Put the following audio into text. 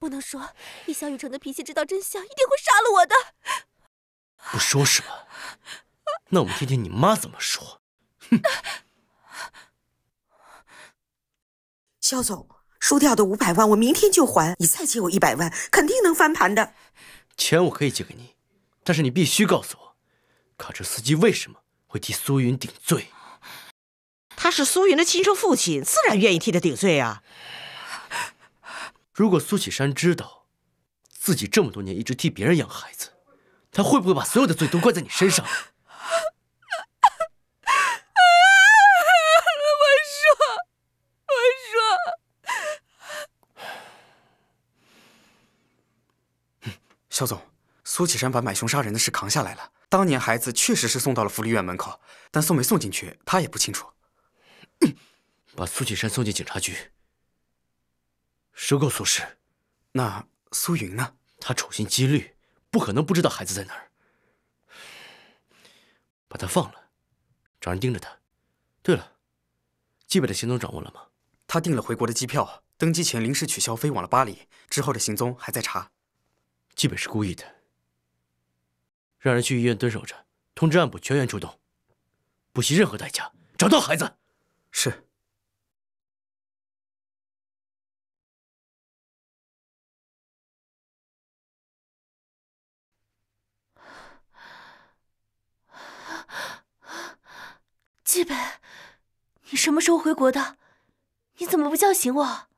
不能说，以萧雨辰的脾气，知道真相一定会杀了我的。不说是吧？那我们听听你妈怎么说。哼，萧总，输掉的五百万我明天就还，你再借我一百万，肯定能翻盘的。钱我可以借给你，但是你必须告诉我，卡车司机为什么会替苏云顶罪？他是苏云的亲生父亲，自然愿意替他顶罪啊。如果苏启山知道自己这么多年一直替别人养孩子，他会不会把所有的罪都怪在你身上？我说，我说。肖总，苏启山把买凶杀人的事扛下来了。当年孩子确实是送到了福利院门口，但送没送进去，他也不清楚。把苏启山送进警察局。足够苏氏，那苏云呢？他处心积虑，不可能不知道孩子在哪儿。把他放了，找人盯着他。对了，基本的行踪掌握了吗？他订了回国的机票，登机前临时取消，飞往了巴黎。之后的行踪还在查。基本是故意的。让人去医院蹲守着，通知暗捕全员出动，不惜任何代价找到孩子。是。纪北，你什么时候回国的？你怎么不叫醒我？